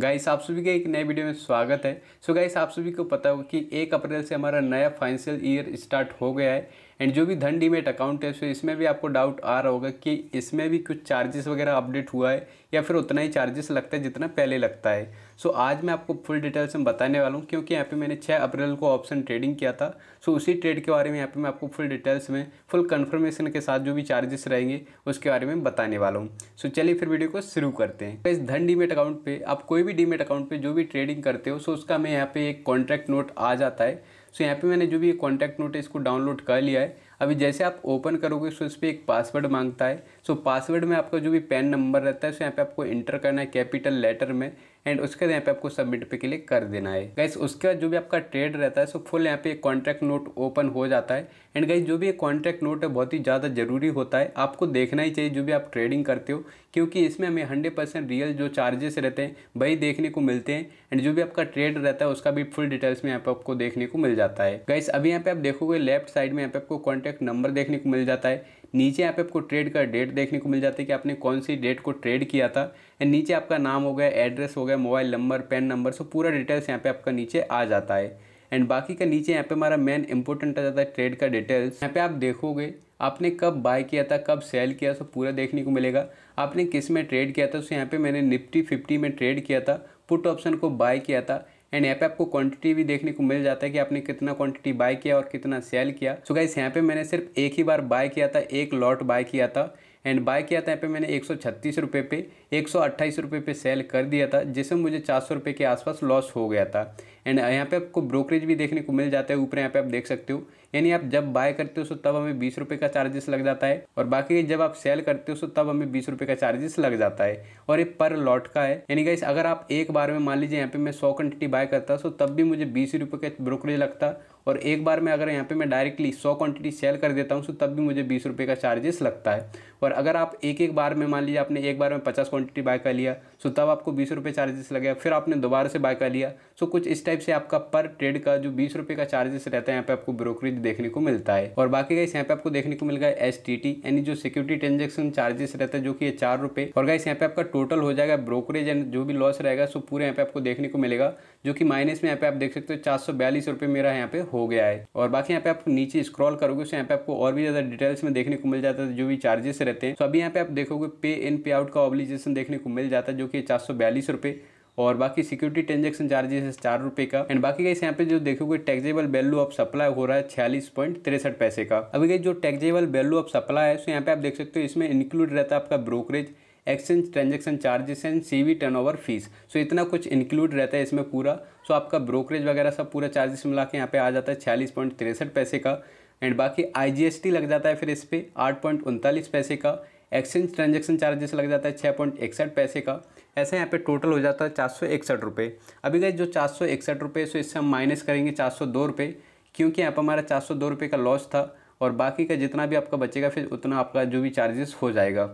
guys आप सभी का एक नए वीडियो में स्वागत है सो so गाइस आप सभी को पता हो कि एक अप्रैल से हमारा नया फाइनेंशियल ईयर स्टार्ट हो गया है एंड जो भी धन डीमेट अकाउंट है सो इसमें भी आपको डाउट आ रहा होगा कि इसमें भी कुछ चार्जेस वगैरह अपडेट हुआ है या फिर उतना ही चार्जेस लगता है जितना पहले लगता है सो आज मैं आपको फुल डिटेल्स में बताने वाला हूँ क्योंकि यहाँ पे मैंने 6 अप्रैल को ऑप्शन ट्रेडिंग किया था सो उसी ट्रेड के बारे में यहाँ पे मैं आपको फुल डिटेल्स में फुल कन्फर्मेशन के साथ जो भी चार्जेस रहेंगे उसके बारे में बताने वाला हूँ सो चलिए फिर वीडियो को शुरू करते हैं तो इस धन डीमेट अकाउंट पर आप कोई भी डीमेट अकाउंट पर जो भी ट्रेडिंग करते हो सो उसका हमें यहाँ पे एक कॉन्ट्रैक्ट नोट आ जाता है सो यहाँ पे मैंने जो भी ये कॉन्टैक्ट नोट है इसको डाउनलोड कर लिया है अभी जैसे आप ओपन करोगे सो इस पर एक पासवर्ड मांगता है सो पासवर्ड में आपका जो भी पैन नंबर रहता है उसे यहाँ पे आपको इंटर करना है कैपिटल लेटर में एंड उसके बाद यहाँ पे आपको सबमिट पे क्लिक कर देना है गाइस उसके बाद जो भी आपका ट्रेड रहता है सो फुल यहाँ पे कॉन्ट्रैक्ट नोट ओपन हो जाता है एंड गाइस जो भी कॉन्ट्रैक्ट नोट है बहुत ही ज़्यादा ज़रूरी होता है आपको देखना ही चाहिए जो भी आप ट्रेडिंग करते हो क्योंकि इसमें हमें हंड्रेड परसेंट रियल जो चार्जेस रहते हैं वही देखने को मिलते हैं एंड जो भी आपका ट्रेड रहता है उसका भी फुल डिटेल्स में यहाँ पे आपको देखने को मिल जाता है गाइस अभी यहाँ पे आप देखोगे लेफ्ट साइड में यहाँ पे आपको कॉन्टैक्ट नंबर देखने को मिल जाता है नीचे यहाँ पे आपको ट्रेड का डेट देखने को मिल जाता है कि आपने कौन सी डेट को ट्रेड किया था एंड नीचे आपका नाम हो गया एड्रेस हो गया mobile number PAN number so पूरा डिटेल्स यहाँ पे आपका नीचे आ जाता है एंड बाकी का नीचे यहाँ पे हमारा मेन इंपॉर्टेंट आ जाता है ट्रेड का डिटेल्स यहाँ पे आप देखोगे आपने कब बाय किया था कब सेल किया सो पूरा देखने को मिलेगा आपने किस में ट्रेड किया था सो यहाँ पे मैंने निफ्टी फिफ्टी में ट्रेड किया था पुट ऑप्शन को बाय किया था एंड यहाँ पे आपको क्वांटिटी भी देखने को मिल जाता है कि आपने कितना क्वांटिटी बाय किया और कितना सेल किया सो गाइस यहाँ पे मैंने सिर्फ एक ही बार बाय किया था एक लॉट बाय किया था एंड बाय किया था यहाँ पे मैंने एक सौ छत्तीस रुपये पे एक सौ अट्ठाईस रुपये पे सेल कर दिया था जिससे मुझे चार सौ रुपये के आसपास लॉस हो गया था एंड यहाँ पे आपको ब्रोकरेज भी देखने को मिल जाता है ऊपर यहाँ पे आप देख सकते हो यानी आप जब बाय करते हो सो तब हमें बीस रुपये का चार्जेस लग जाता है और बाकी जब आप सेल करते हो सो तब हमें बीस रुपये का चार्जेस लग जाता है और ये पर लॉट का है यानी गाइस अगर आप एक बार में मान लीजिए यहाँ पे मैं सौ क्वांटिटी बाय करता सो तब भी मुझे बीस रुपये का ब्रोकरेज लगता और एक बार में अगर यहाँ पे मैं डायरेक्टली सौ क्वान्टिटी सेल कर देता हूँ सो तब भी मुझे बीस रुपये का चार्जेस लगता है और अगर आप एक एक बार में मान लीजिए आपने एक बार में पचास क्वांटिटी बाय कर लिया सो तब आपको बीस रुपये चार्जेस लगेगा फिर आपने दोबारा से बाय कर लिया सो कुछ इस टाइप से आपका पर ट्रेड का जो बीस रुपये का चार्जेस रहता है यहाँ पे आपको ब्रोकरेज देखने को मिलता है और बाकी गाइस यहाँ पे आपको देखने को मिल गया एस यानी जो सिक्योरिटी ट्रांजेक्शन चार्जेस रहता है जो कि चार रुपये और गाइस यहाँ पे आपका टोटल हो जाएगा ब्रोकरेज एंड जो भी लॉस रहेगा सो पूरे यहाँ पे आपको देखने को मिलेगा जो कि माइनस में यहाँ पे आप देख सकते हो चार सौ बयालीस रुपये मेरा यहाँ पे हो गया है और बाकी यहाँ पे आप नीचे स्क्रॉल करोगे तो यहाँ पे आपको और भी ज़्यादा डिटेल्स में देखने को मिल जाता है जो भी चार्जेस रहते हैं हैं तो अभी यहाँ पे आप देखोगे पे इन पे आउट का ऑब्लिगेशन देखने को मिल जाता है जो कि चार सौ बयालीस रुपये और बाकी सिक्योरिटी ट्रांजेक्शन चार्जेस चार रुपये का एंड बाकी गाइस यहाँ पे जो देखोगे टैक्सेबल वैल्यू ऑफ सप्लाई हो रहा है छियालीस पॉइंट तिरसठ पैसे का अभी गई जो टैक्सेबल वैल्यू ऑफ सप्लाई है सो यहाँ पे आप देख सकते हो इसमें इंक्लूड रहता है आपका brokerage exchange transaction charges and SEBI turnover fees so इतना कुछ इंक्लूड रहता है इसमें पूरा सो आपका ब्रोकरेज वगैरह सब पूरा चार्जेस मिला के यहाँ पे आ जाता है छियालीस पॉइंट तिरसठ पैसे का एंड बाकी आईजीएसटी लग जाता है फिर इस पर आठ पॉइंट उनतालीस पैसे का एक्सचेंज ट्रांजेक्शन चार्जेस लग जाता है छः पॉइंट इकसठ पैसे का ऐसे यहाँ पे टोटल हो जाता है चार सौ इकसठ रुपये अभी गए जो चार सौ इकसठ रुपये सो इससे हम माइनस करेंगे चार सौ दो रुपये क्योंकि यहाँ पर हमारा चार सौ दो रुपये का लॉस था और बाकी का जितना भी आपका बचेगा फिर उतना आपका जो भी चार्जेस हो जाएगा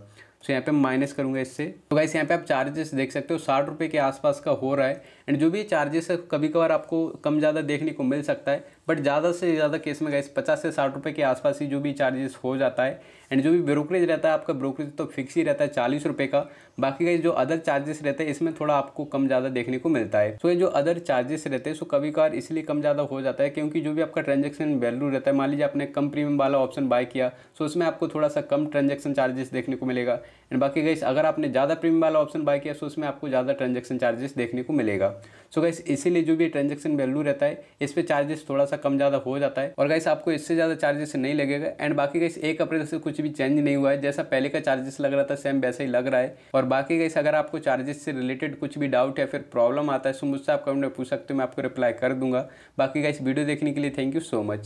सो यहाँ पे माइनस करूँगा इससे तो गाइस यहाँ पे आप चार्जेस देख सकते हो साठ रुपये के आसपास का हो रहा है एंड जो भी चार्जेस है कभी कभार आपको कम ज़्यादा देखने को मिल सकता है बट ज़्यादा से ज़्यादा केस में गाइस पचास से साठ रुपये के आसपास ही जो भी चार्जेस हो जाता है एंड जो भी ब्रोकरेज रहता है आपका ब्रोकरेज तो फिक्स ही रहता है चालीस रुपये का बाकी का जो अदर चार्जेस रहते हैं इसमें थोड़ा आपको कम ज़्यादा देखने को मिलता है सो तो ये जो अदर चार्जेस रहते हैं सो कभी कार इसलिए कम ज़्यादा हो जाता है क्योंकि जो भी आपका ट्रांजेक्शन वैल्यू रहता है मान लीजिए आपने कम प्रीमियम वाला ऑप्शन बाय किया सो उसमें आपको थोड़ा सा कम ट्रांजेक्शन चार्जेस देखने को मिलेगा एंड बाकी गाइस अगर आपने ज़्यादा प्रीमियम वाला ऑप्शन बाय किया तो उसमें आपको ज़्यादा ट्रांजेक्शन चार्जेस देखने को मिलेगा सो गाइस इसीलिए जो भी ट्रांजेक्शन वैल्यू रहता है इस पर चार्जेस थोड़ा सा कम ज़्यादा हो जाता है और गाइस आपको इससे ज़्यादा चार्जेस नहीं लगेगा एंड बाकी गाइस एक अप्रैल से कुछ भी चेंज नहीं हुआ है जैसा पहले का चार्जेस लग रहा था सेम वैसा ही लग रहा है और बाकी गाइस अगर आपको चार्जेस से रिलेटेड कुछ भी डाउट या फिर प्रॉब्लम आता है सो तो मुझसे आप कमेंट में पूछ सकते हो मैं आपको रिप्लाई कर दूंगा बाकी गाइस वीडियो देखने के लिए थैंक यू सो मच